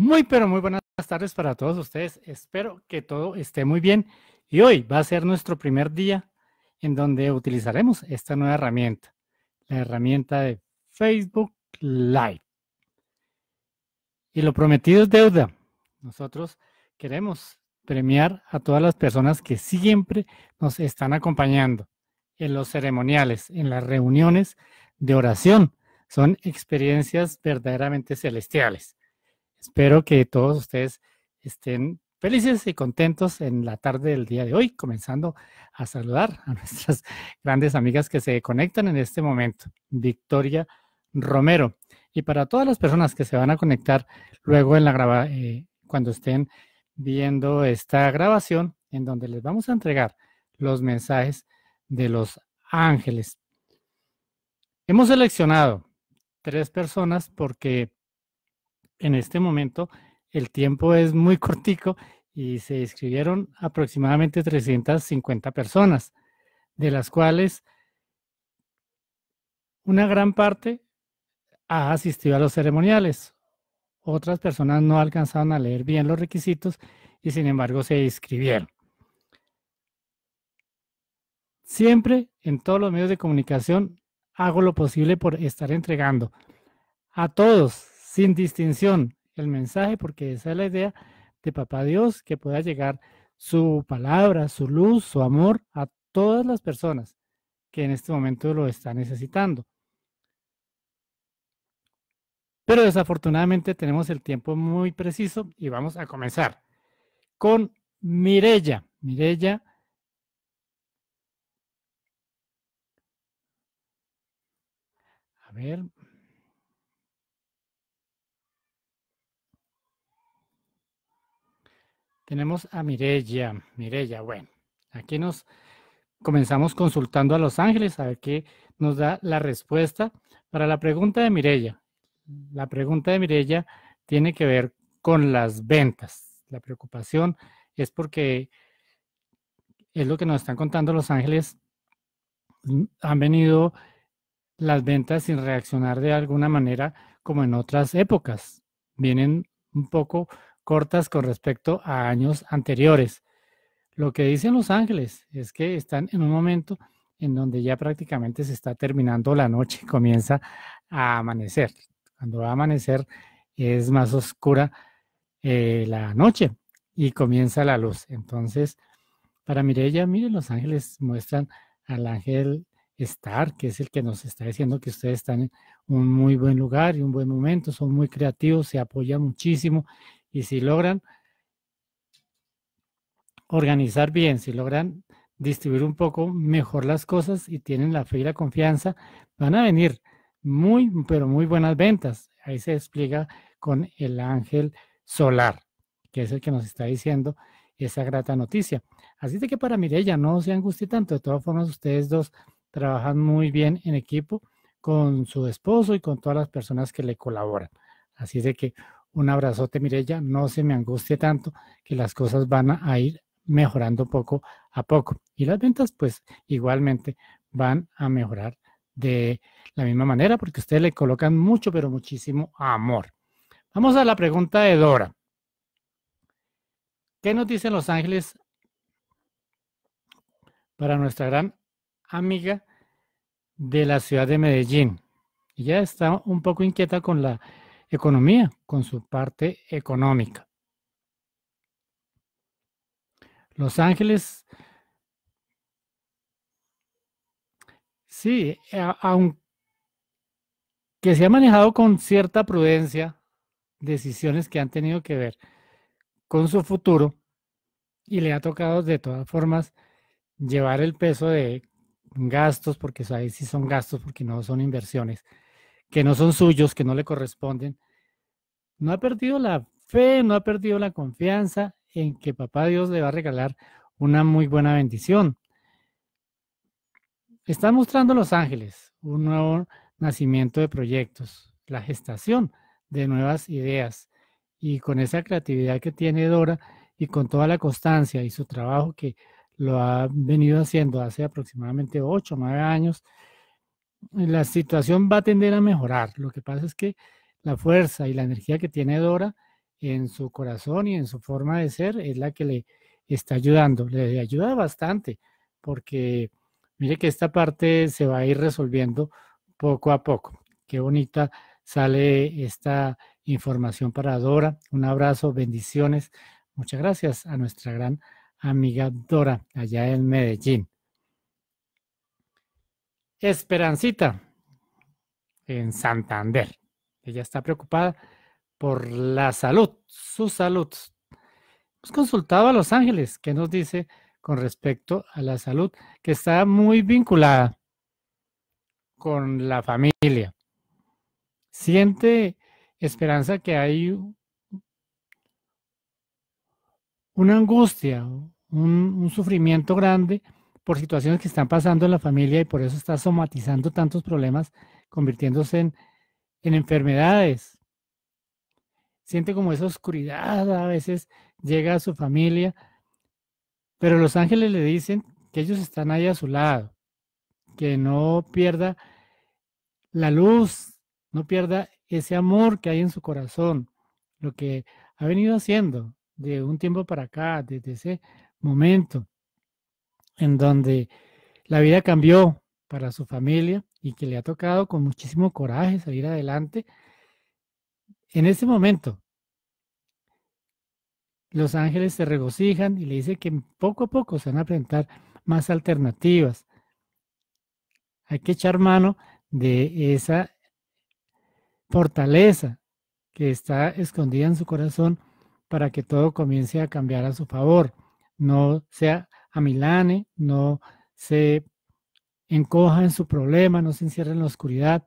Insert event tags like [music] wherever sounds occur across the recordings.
Muy, pero muy buenas tardes para todos ustedes. Espero que todo esté muy bien. Y hoy va a ser nuestro primer día en donde utilizaremos esta nueva herramienta, la herramienta de Facebook Live. Y lo prometido es deuda. Nosotros queremos premiar a todas las personas que siempre nos están acompañando en los ceremoniales, en las reuniones de oración. Son experiencias verdaderamente celestiales. Espero que todos ustedes estén felices y contentos en la tarde del día de hoy, comenzando a saludar a [laughs] nuestras grandes amigas que se conectan en este momento, Victoria Romero. Y para todas las personas que se van a conectar luego en la eh, cuando estén viendo esta grabación, en donde les vamos a entregar los mensajes de los ángeles. Hemos seleccionado tres personas porque en este momento el tiempo es muy [laughs] cortico y se inscribieron aproximadamente 350 personas, de las cuales una gran parte ha asistido a los ceremoniales. Otras personas no alcanzaron a leer bien los requisitos y sin embargo se inscribieron. Siempre en todos los medios de comunicación hago lo posible por estar entregando a todos, sin distinción el mensaje, porque esa es la idea de Papá Dios, que pueda llegar su palabra, su luz, su amor a todas las personas que en este momento lo están necesitando. Pero desafortunadamente tenemos el tiempo muy preciso y vamos a comenzar con Mirella. Mirella. A ver, Tenemos a Mirella. Mirella, bueno, aquí nos comenzamos consultando a Los Ángeles a ver qué nos da la respuesta para la pregunta de Mirella. La pregunta de Mirella tiene que ver con las ventas. La preocupación es porque es lo que nos están contando Los Ángeles. Han venido las ventas sin reaccionar de alguna manera como en otras épocas. Vienen un poco cortas con respecto a años anteriores. Lo que dicen los ángeles es que están en un momento en donde ya prácticamente se está terminando la noche, y [laughs] comienza a amanecer. Cuando va a amanecer es más oscura eh, la noche y comienza la luz. Entonces, para Mirella, miren, los ángeles muestran al ángel star que es el que nos está diciendo que ustedes están en un muy buen lugar y un buen momento, son muy creativos, se apoyan muchísimo y si logran organizar bien, si logran distribuir un poco mejor las cosas y tienen la fe y la confianza, van a venir muy, pero muy buenas ventas. Ahí se explica con el ángel solar, que es el que nos está diciendo esa grata noticia. Así de que para Mirella no se angustie tanto. De todas formas, ustedes dos trabajan muy bien en equipo con su esposo y con todas las personas que le colaboran. Así de que un abrazote, Mirella. No se me angustie tanto que las cosas van a ir mejorando poco a poco. Y las ventas, pues igualmente van a mejorar de la misma manera porque ustedes le colocan mucho, pero muchísimo amor. Vamos a la pregunta de Dora. ¿Qué nos dicen los ángeles para nuestra gran amiga de la ciudad de Medellín? Ella está un poco inquieta con la economía, con su parte económica. Los Ángeles, sí, aunque se ha manejado con cierta prudencia decisiones que han tenido que ver con su futuro y le ha tocado de todas formas llevar el peso de gastos, porque ahí sí son gastos, porque no son inversiones que no son suyos, que no le corresponden, no ha perdido la fe, no ha perdido la confianza en que papá Dios le va a regalar una muy buena bendición. Está mostrando los ángeles un nuevo nacimiento de proyectos, la gestación de nuevas ideas. Y con esa creatividad que tiene Dora y con toda la constancia y su trabajo que lo ha venido haciendo hace aproximadamente ocho o nueve años, la situación va a tender a mejorar. Lo que pasa es que la fuerza y la energía que tiene Dora en su corazón y en su forma de ser es la que le está ayudando. Le ayuda bastante porque mire que esta parte se va a ir resolviendo poco a poco. Qué bonita sale esta información para Dora. Un abrazo, bendiciones. Muchas gracias a nuestra gran amiga Dora allá en Medellín. Esperancita en Santander. Ella está preocupada por la salud, su salud. Hemos consultado a Los Ángeles, que nos dice con respecto a la salud, que está muy vinculada con la familia. Siente esperanza que hay una angustia, un, un sufrimiento grande por situaciones que están pasando en la familia y por eso está somatizando tantos problemas, convirtiéndose en, en enfermedades. Siente como esa oscuridad, a veces llega a su familia, pero los ángeles le dicen que ellos están ahí a su lado, que no pierda la luz, no pierda ese amor que hay en su corazón, lo que ha venido haciendo de un tiempo para acá, desde ese momento en donde la vida cambió para su familia y que le ha tocado con muchísimo coraje salir adelante. En ese momento, los ángeles se regocijan y le dicen que poco a poco se van a presentar más alternativas. Hay que echar mano de esa fortaleza que está escondida en su corazón para que todo comience a cambiar a su favor, no sea a Milane, no se encoja en su problema, no se encierre en la oscuridad.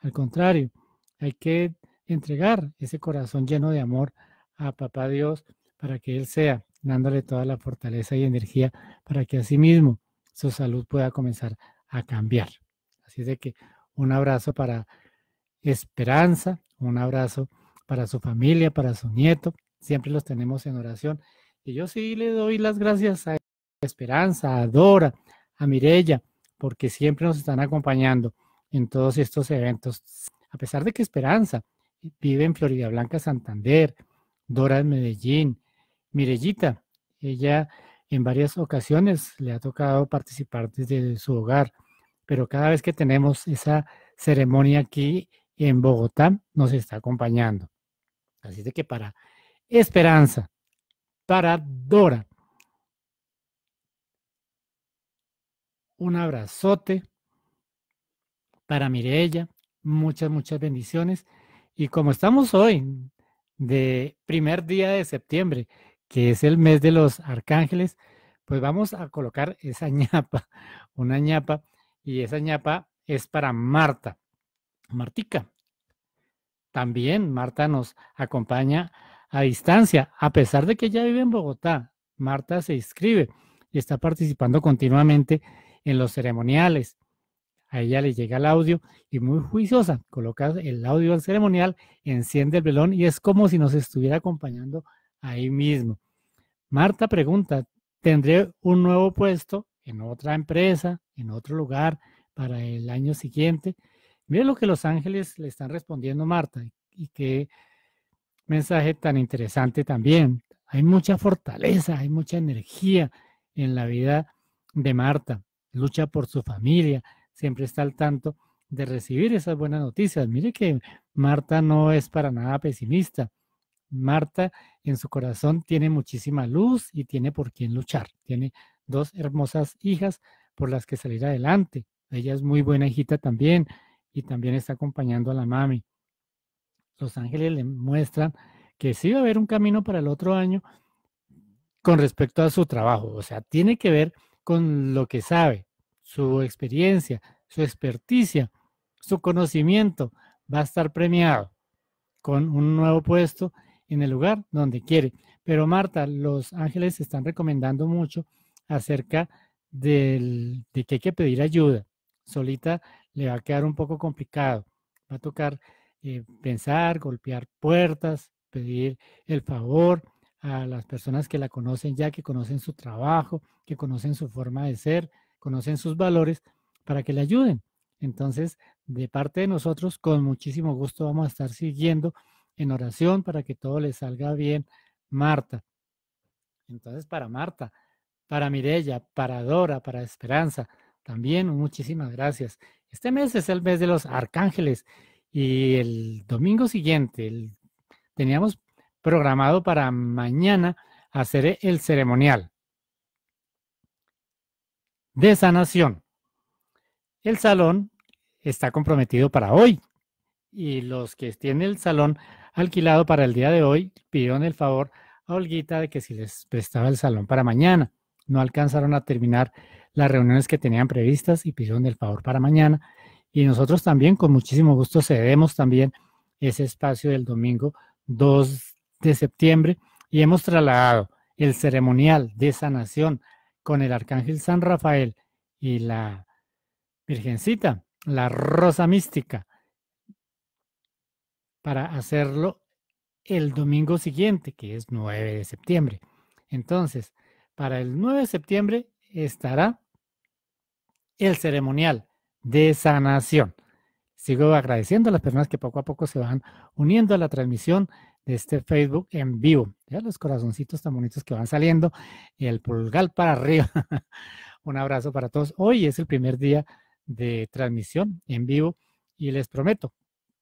Al contrario, hay que entregar ese corazón lleno de amor a Papá Dios para que Él sea dándole toda la fortaleza y energía para que mismo su salud pueda comenzar a cambiar. Así es de que un abrazo para Esperanza, un abrazo para su familia, para su nieto. Siempre los tenemos en oración. Y yo sí le doy las gracias a Esperanza, a Dora, a Mirella, porque siempre nos están acompañando en todos estos eventos. A pesar de que Esperanza vive en Florida Blanca, Santander, Dora en Medellín, Mirellita, ella en varias ocasiones le ha tocado participar desde su hogar, pero cada vez que tenemos esa ceremonia aquí en Bogotá, nos está acompañando. Así de que para Esperanza, para Dora, un abrazote para Mirella, muchas, muchas bendiciones. Y como estamos hoy, de primer día de septiembre, que es el mes de los arcángeles, pues vamos a colocar esa [laughs] ñapa, una ñapa, y esa ñapa es para Marta. Martica. También Marta nos acompaña a distancia, a pesar de que ella vive en Bogotá. Marta se inscribe y está participando continuamente en los ceremoniales. A ella le llega el audio y muy juiciosa coloca el audio al ceremonial, enciende el velón y es como si nos estuviera acompañando ahí mismo. Marta pregunta, ¿tendré un nuevo puesto en otra empresa, en otro lugar para el año siguiente? Mira lo que los ángeles le están respondiendo Marta y qué mensaje tan interesante también. Hay mucha fortaleza, hay mucha energía en la vida de Marta lucha por su familia, siempre está al tanto de recibir esas buenas noticias. Mire que Marta no es para nada pesimista. Marta en su corazón tiene muchísima luz y tiene por quién luchar. Tiene dos hermosas hijas por las que salir adelante. Ella es muy buena hijita también y también está acompañando a la mami. Los ángeles le muestran que sí va a haber un camino para el otro año con respecto a su trabajo. O sea, tiene que ver con lo que sabe, su experiencia, su experticia, su conocimiento va a estar premiado con un nuevo puesto en el lugar donde quiere. Pero Marta, los ángeles están recomendando mucho acerca de que hay que pedir ayuda. Solita le va a quedar un poco complicado. Va a tocar eh, pensar, golpear puertas, pedir el favor, a las personas que la conocen ya, que conocen su trabajo, que conocen su forma de ser, conocen sus valores, para que le ayuden. Entonces, de parte de nosotros, con muchísimo gusto vamos a estar siguiendo en oración para que todo le salga bien, Marta. Entonces, para Marta, para Mirella, para Dora, para Esperanza, también muchísimas gracias. Este mes es el mes de los arcángeles y el domingo siguiente teníamos programado para mañana hacer el ceremonial de sanación. El salón está comprometido para hoy y los que tienen el salón alquilado para el día de hoy pidieron el favor a Olguita de que si les prestaba el salón para mañana. No alcanzaron a terminar las reuniones que tenían previstas y pidieron el favor para mañana. Y nosotros también con muchísimo gusto cedemos también ese espacio del domingo 2 de septiembre y hemos trasladado el ceremonial de sanación con el Arcángel San Rafael y la Virgencita, la Rosa Mística, para hacerlo el domingo siguiente, que es 9 de septiembre. Entonces, para el 9 de septiembre estará el ceremonial de sanación. Sigo agradeciendo a las personas que poco a poco se van uniendo a la transmisión de este Facebook en vivo. Ya los corazoncitos tan bonitos que van saliendo y el pulgar para arriba. [laughs] Un abrazo para todos. Hoy es el primer día de transmisión en vivo y les prometo,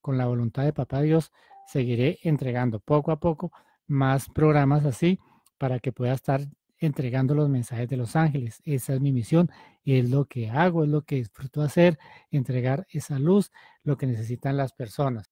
con la voluntad de Papá Dios, seguiré entregando poco a poco más programas así para que pueda estar entregando los mensajes de los ángeles. Esa es mi misión, es lo que hago, es lo que disfruto hacer, entregar esa luz, lo que necesitan las personas.